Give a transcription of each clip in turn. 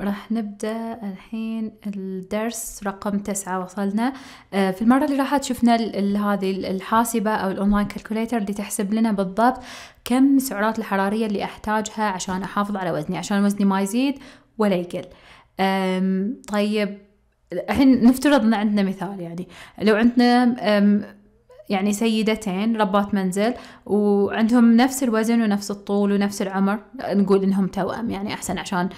راح نبدأ الحين الدرس رقم تسعة وصلنا أه، في المرة اللي راحت شفنا هذه الحاسبة أو الأونلاين كالكوليتر اللي تحسب لنا بالضبط كم السعرات الحرارية اللي أحتاجها عشان أحافظ على وزني عشان وزني ما يزيد ولا يقل طيب الحين نفترض أن عندنا مثال يعني لو عندنا يعني سيدتين ربات منزل وعندهم نفس الوزن ونفس الطول ونفس العمر نقول انهم توأم يعني احسن عشان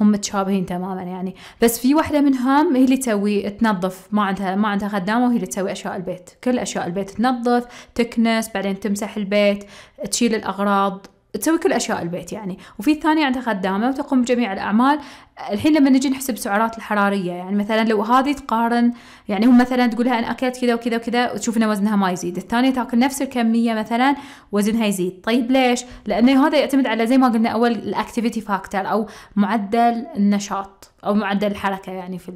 هم متشابهين تماما يعني بس في واحده منهم هي اللي تسوي تنظف ما عندها ما عندها خدامه وهي اللي تسوي اشياء البيت كل اشياء البيت تنظف تكنس بعدين تمسح البيت تشيل الاغراض تسوي كل اشياء البيت يعني وفي ثانيه عندها خدامه وتقوم بجميع الاعمال الحين لما نجي نحسب سعرات الحراريه يعني مثلا لو هذه تقارن يعني هم مثلا تقول لها انا اكلت كذا وكذا وكذا وتشوف ان وزنها ما يزيد الثانيه تاكل نفس الكميه مثلا وزنها يزيد طيب ليش لانه هذا يعتمد على زي ما قلنا اول الاكتيفيتي فاكتور او معدل النشاط او معدل الحركه يعني في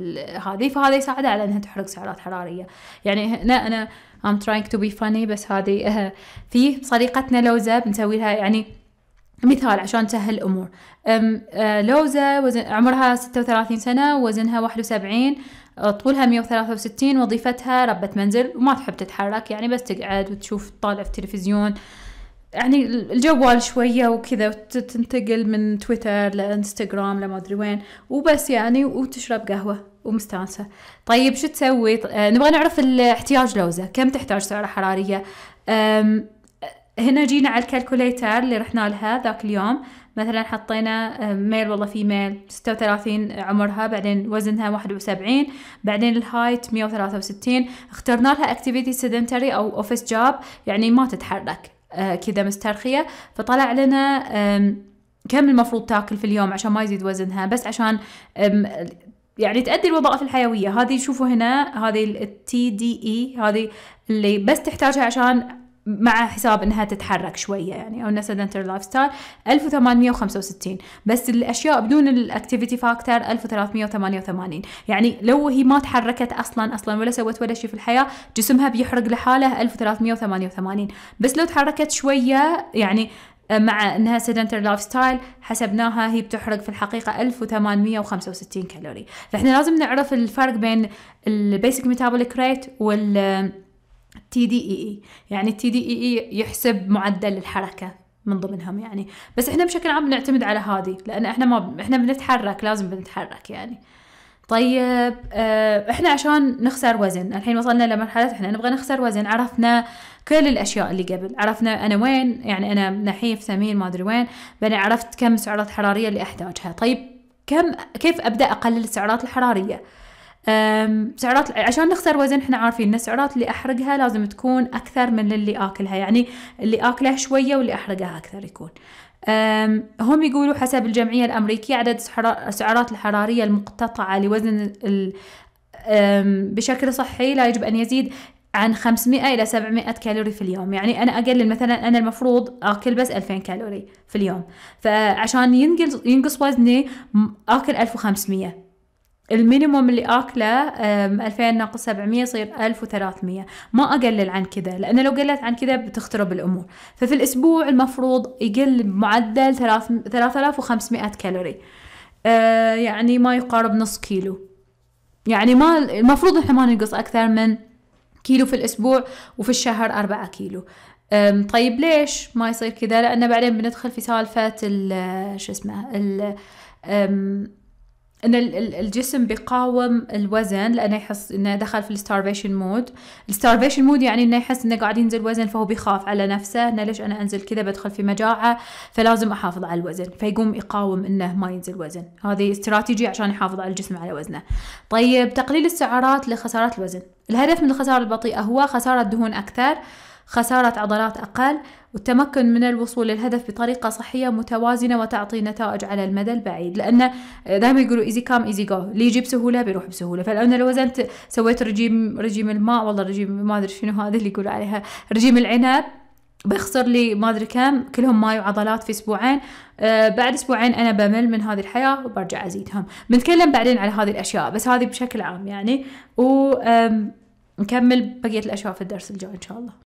هذه فهذا يساعدها على انها تحرق سعرات حراريه يعني هنا انا I'm trying to be funny بس هذه آه، في طريقتنا لوزة بنسوي لها يعني مثال عشان تسهل الأمور آه، لوزة وزن عمرها 36 سنة وزنها 71 طولها 163 وظيفتها ربة منزل وما تحب تتحرك يعني بس تقعد وتشوف تطالع في التلفزيون يعني الجوال شوية وكذا وتنتقل من تويتر لانستغرام لما ادري وين وبس يعني وتشرب قهوة ومستانسة طيب شو تسوي آه، نبغى نعرف الاحتياج لوزة كم تحتاج سعرة حرارية هنا جينا على الكالكوليتر اللي رحنا لها ذاك اليوم مثلا حطينا ميل آه، والله في ميل ستة وثلاثين عمرها بعدين وزنها واحد وسبعين بعدين الهايت مية وثلاثة وستين اخترنا لها اكتيفيتي سيدنتري او اوفيس جاب يعني ما تتحرك آه، كذا مسترخية فطلع لنا كم المفروض تاكل في اليوم عشان ما يزيد وزنها بس عشان يعني تأدي الوظائف الحيوية هذه شوفوا هنا هذه التي دي اي e، هذه اللي بس تحتاجها عشان مع حساب انها تتحرك شويه يعني او انها سيدنتر لايف ستايل 1865 بس الاشياء بدون الاكتيفيتي فاكتور 1388 يعني لو هي ما تحركت اصلا اصلا ولا سوت ولا شيء في الحياه جسمها بيحرق لحاله 1388 بس لو تحركت شويه يعني آه، مع انها سيدنتر لايف ستايل حسبناها هي بتحرق في الحقيقه 1865 كالوري فاحنا لازم نعرف الفرق بين البيسك ميتابوليك ريت وال تي دي اي اي يعني تي دي اي اي يحسب معدل الحركه من ضمنهم يعني بس احنا بشكل عام بنعتمد على هذه لان احنا ما احنا بنتحرك لازم بنتحرك يعني طيب آه، احنا عشان نخسر وزن الحين وصلنا لمرحله احنا نبغى نخسر وزن عرفنا كل الاشياء اللي قبل عرفنا انا وين يعني انا نحيف سمين ما ادري وين بعدين عرفت كم سعرات حراريه اللي احتاجها طيب كم كيف ابدا اقلل السعرات الحراريه سعرات عشان نخسر وزن احنا عارفين ان السعرات اللي احرقها لازم تكون اكثر من اللي اكلها يعني اللي اكله شويه واللي احرقها اكثر يكون هم يقولوا حسب الجمعية الأمريكية عدد السعرات الحرارية المقتطعة لوزن بشكل صحي لا يجب أن يزيد عن 500 إلى 700 كالوري في اليوم يعني أنا أقلل مثلا أنا المفروض أكل بس 2000 كالوري في اليوم فعشان ينقص وزني أكل 1500 المينيموم اللي اكله 2000 ناقص 700 يصير 1300 ما اقلل عن كذا لان لو قلت عن كذا بتخترب الامور ففي الاسبوع المفروض يقل بمعدل 3500 كالوري أه يعني ما يقارب نص كيلو يعني ما المفروض احنا ما ننقص اكثر من كيلو في الاسبوع وفي الشهر أربعة كيلو طيب ليش ما يصير كذا لان بعدين بندخل في سالفه آه، شو اسمه ان الجسم بيقاوم الوزن لانه يحس انه دخل في الستارفيشن مود الستارفيشن مود يعني انه يحس انه قاعد ينزل وزن فهو بيخاف على نفسه انه ليش انا انزل كذا بدخل في مجاعه فلازم احافظ على الوزن فيقوم يقاوم انه ما ينزل وزن هذه استراتيجي عشان يحافظ على الجسم على وزنه طيب تقليل السعرات لخسارات الوزن الهدف من الخساره البطيئه هو خساره دهون اكثر خساره عضلات اقل والتمكن من الوصول للهدف بطريقة صحية متوازنة وتعطي نتائج على المدى البعيد لأن دائما يقولوا ايزي كام ايزي جو اللي يجيب سهولة بيروح بسهولة فلو لو وزنت سويت رجيم رجيم الماء والله رجيم ما أدري شنو هذا اللي يقولوا عليها رجيم العنب بخسر لي ما ادري كم كلهم ماي وعضلات في اسبوعين آه بعد اسبوعين انا بمل من هذه الحياه وبرجع ازيدهم بنتكلم بعدين على هذه الاشياء بس هذه بشكل عام يعني ونكمل بقيه الاشياء في الدرس الجاي ان شاء الله